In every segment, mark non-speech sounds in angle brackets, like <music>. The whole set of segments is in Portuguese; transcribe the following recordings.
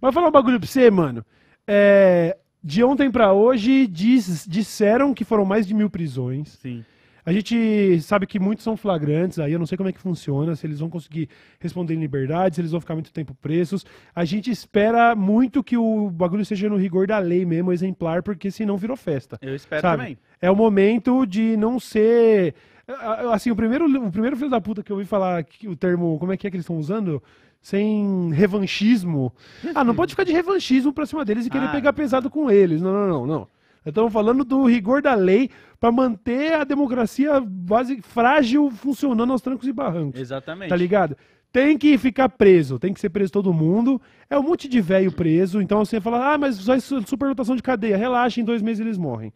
Mas falar um bagulho pra você, mano. É, de ontem para hoje, diz, disseram que foram mais de mil prisões. Sim. A gente sabe que muitos são flagrantes, aí eu não sei como é que funciona, se eles vão conseguir responder em liberdade, se eles vão ficar muito tempo presos. A gente espera muito que o bagulho seja no rigor da lei mesmo, exemplar, porque senão virou festa. Eu espero sabe? também. É o momento de não ser é, é, assim, o primeiro, o primeiro filho da puta que eu ouvi falar que, o termo, como é que é que eles estão usando? Sem revanchismo. Ah, não pode ficar de revanchismo pra cima deles e querer ah. pegar pesado com eles. Não, não, não, não. Estamos falando do rigor da lei para manter a democracia base frágil funcionando aos trancos e barrancos. Exatamente. Tá ligado? Tem que ficar preso, tem que ser preso todo mundo. É um monte de velho preso, então você fala, ah, mas só isso, é superlotação de cadeia, relaxa, em dois meses eles morrem.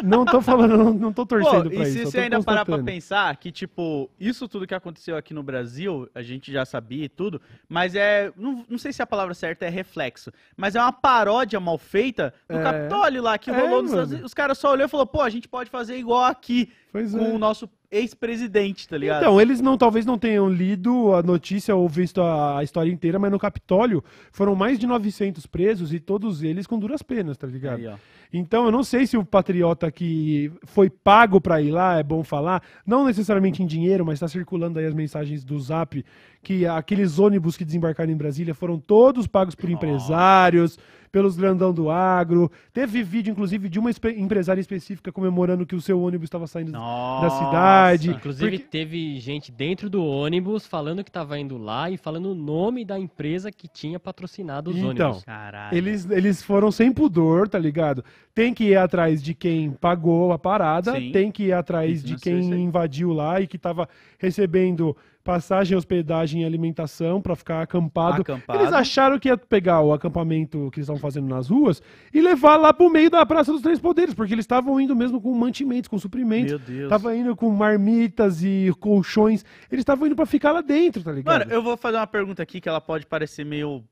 não tô falando, não, não tô torcendo Pô, pra e isso. E se você ainda parar pra pensar que, tipo, isso tudo que aconteceu aqui no Brasil, a gente já sabia e tudo, mas é, não, não sei se a palavra certa é reflexo, mas é uma paródia mal feita do é. Capitólio lá, que é, rolou nos Os caras só olhou e falou, pô, a gente pode fazer igual aqui, pois com é. o nosso ex-presidente, tá ligado? Então, eles não talvez não tenham lido a notícia ou visto a, história inteira, mas no Capitólio foram mais de 900 presos e todos eles com duras penas, tá ligado? Aí, então, eu não sei se o patriota que foi pago para ir lá, é bom falar, não necessariamente em dinheiro, mas está circulando aí as mensagens do Zap, que aqueles ônibus que desembarcaram em Brasília foram todos pagos por empresários, pelos grandão do agro. Teve vídeo, inclusive, de uma empresária específica comemorando que o seu ônibus estava saindo Nossa, da cidade. Inclusive, porque... teve gente dentro do ônibus falando que estava indo lá e falando o nome da empresa que tinha patrocinado os então, ônibus. Então, Eles, eles foram sem pudor, tá ligado? tem que ir atrás de quem pagou a parada, Sim. tem que ir atrás de quem sei. invadiu lá e que estava recebendo passagem, hospedagem e alimentação para ficar acampado. acampado. Eles acharam que ia pegar o acampamento que eles estavam fazendo nas ruas e levar lá pro meio da Praça dos Três Poderes, porque eles estavam indo mesmo com mantimentos, com suprimentos. Meu Deus. Tava indo com marmitas e colchões. Eles estavam indo para ficar lá dentro, tá ligado? Mano, eu vou fazer uma pergunta aqui que ela pode parecer meio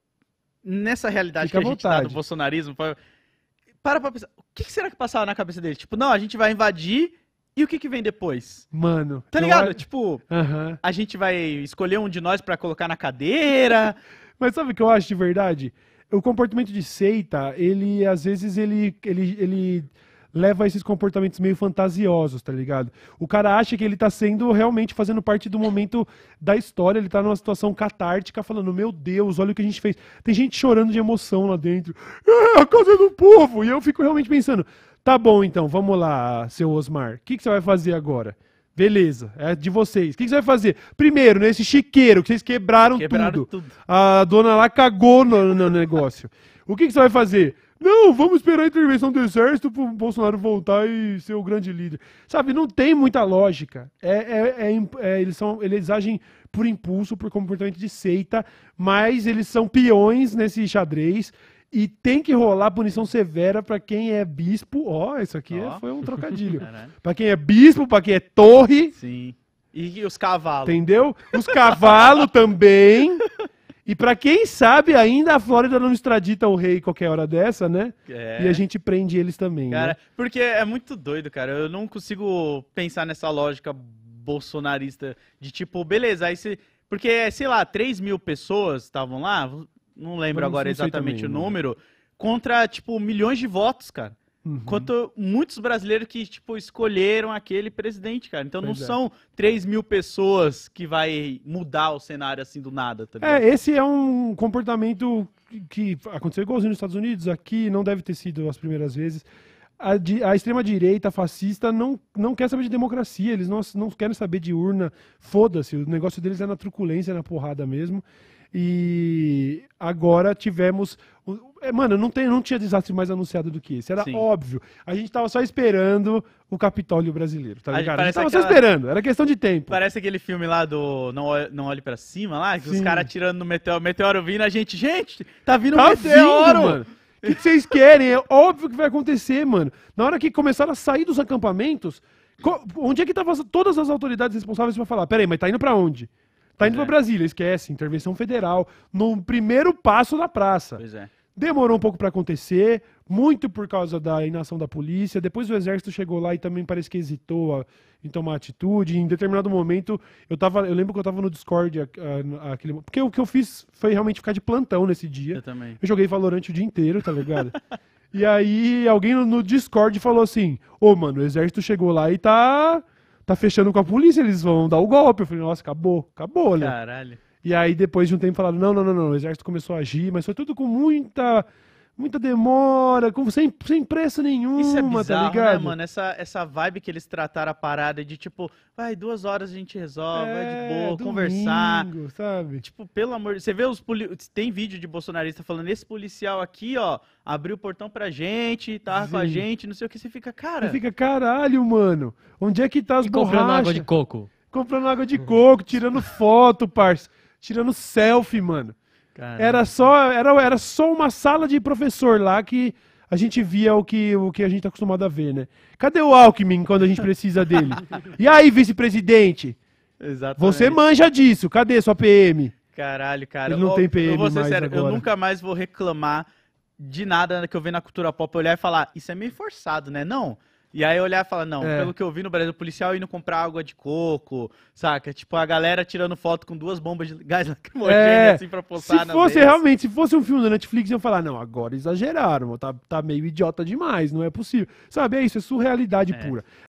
nessa realidade Fica que a gente vontade. tá do bolsonarismo, para pra pensar. O que, será que passava na cabeça dele? Tipo, não, a gente vai invadir e o que, que vem depois? Mano. Tá ligado? Eu... Tipo, uhum. a gente vai escolher um de nós para colocar na cadeira. <laughs> Mas sabe o que eu acho de verdade? O comportamento de seita, ele às vezes ele, ele, ele leva a esses comportamentos meio fantasiosos, tá ligado? O cara acha que ele tá sendo realmente fazendo parte do momento da história, ele tá numa situação catártica, falando: Meu Deus, olha o que a gente fez. Tem gente chorando de emoção lá dentro. É, a casa do povo! E eu fico realmente pensando: Tá bom, então, vamos lá, seu Osmar. O que, que você vai fazer agora? Beleza, é de vocês. O que, que, você vai fazer? Primeiro, nesse chiqueiro, que vocês quebraram, quebraram tudo. tudo. A dona lá cagou no, no negócio. o que, que você vai fazer? Não, vamos esperar a intervenção do exército para o Bolsonaro voltar e ser o grande líder. Sabe, não tem muita lógica. É, é, é, é, eles, são, eles agem por impulso, por comportamento de seita, mas eles são peões nesse xadrez e tem que rolar punição severa para quem é bispo. Ó, oh, isso aqui oh. é, foi um trocadilho. <laughs> É, né? para quem é bispo, para quem é torre. Sim. E os cavalos. Entendeu? Os cavalos também. E para quem sabe, ainda a Flórida não extradita o rei qualquer hora dessa, né? É. E a gente prende eles também. Cara, né? porque é muito doido, cara. Eu não consigo pensar nessa lógica bolsonarista de tipo, beleza, aí se. Porque, sei lá, 3 mil pessoas estavam lá, não lembro não agora exatamente também, o número, né? contra, tipo, milhões de votos, cara. Uhum. Quanto muitos brasileiros que, tipo, escolheram aquele presidente, cara. Então pois não é. são 3 mil pessoas que vai mudar o cenário assim do nada, tá é, ligado? É, esse é um comportamento que aconteceu igualzinho nos Estados Unidos, aqui não deve ter sido as primeiras vezes a, a extrema-direita fascista não, não quer saber de democracia, eles não, não querem saber de urna, foda-se, o negócio deles é na truculência, na porrada mesmo. E agora tivemos. É, mano, não, tem, não tinha desastre mais anunciado do que esse. Era Sim. óbvio. A gente tava só esperando o Capitólio brasileiro, tá ligado? A gente, a gente tava aquela... só esperando, era questão de tempo. Parece aquele filme lá do Não, Olhe, não Olhe Pra Cima, lá, que Sim. os caras tirando no meteoro, meteoro vindo, a gente, gente, tá vindo tá um meteoro! Vindo, mano. O que, que vocês querem? É óbvio que vai acontecer, mano. Na hora que começaram a sair dos acampamentos, onde é que estavam todas as autoridades responsáveis para falar? Peraí, mas tá indo para onde? Tá indo é. para Brasília, esquece. Intervenção federal, no primeiro passo da praça. Pois é. Demorou um pouco para acontecer, muito por causa da inação da polícia. Depois o exército chegou lá e também parece que hesitou a, em tomar atitude. Em determinado momento, eu tava, eu lembro que eu estava no Discord a, a, aquele, porque o que eu fiz foi realmente ficar de plantão nesse dia. Eu também. Eu joguei Valorant o dia inteiro, tá ligado? <laughs> e aí alguém no, no Discord falou assim: "Ô, oh, mano, o exército chegou lá e tá tá fechando com a polícia, eles vão dar o golpe". Eu falei: "Nossa, acabou, acabou, né?". Caralho. E aí, depois de um tempo, falaram: não, não, não, não, o exército começou a agir, mas foi tudo com muita muita demora, com, sem, sem pressa nenhuma, Isso é tá bizarro, tá ligado? Né, mano? Essa, essa vibe que eles trataram a parada de tipo, vai, duas horas a gente resolve, é, de boa, domingo, conversar. sabe? Tipo, pelo amor de Você vê os poli... Tem vídeo de bolsonarista falando, esse policial aqui, ó, abriu o portão pra gente, tá Sim. com a gente, não sei o que, você fica, cara. Você fica, caralho, mano. Onde é que tá as e borrachas? Comprando água de coco. Comprando água de coco, tirando foto, parça tirando selfie, mano. Era só, era, era só uma sala de professor lá que a gente via o que, o que a gente tá acostumado a ver, né? Cadê o Alckmin quando a gente precisa dele? <laughs> e aí, vice-presidente? Exatamente. Você manja disso, cadê sua PM? Caralho, cara. Ele não eu, tem PM eu vou ser mais sério, agora. eu nunca mais vou reclamar de nada que eu vejo na cultura pop, olhar e falar, isso é meio forçado, né? Não, e aí olhar e falar, não, é. pelo que eu vi no Brasil, o policial indo comprar água de coco, saca? Tipo, a galera tirando foto com duas bombas de gás <laughs> lacrimogêneo, é. assim, pra postar Se fosse, realmente, se fosse um filme da Netflix, iam falar, não, agora exageraram, tá, tá meio idiota demais, não é possível. Sabe, é isso, é surrealidade é. pura.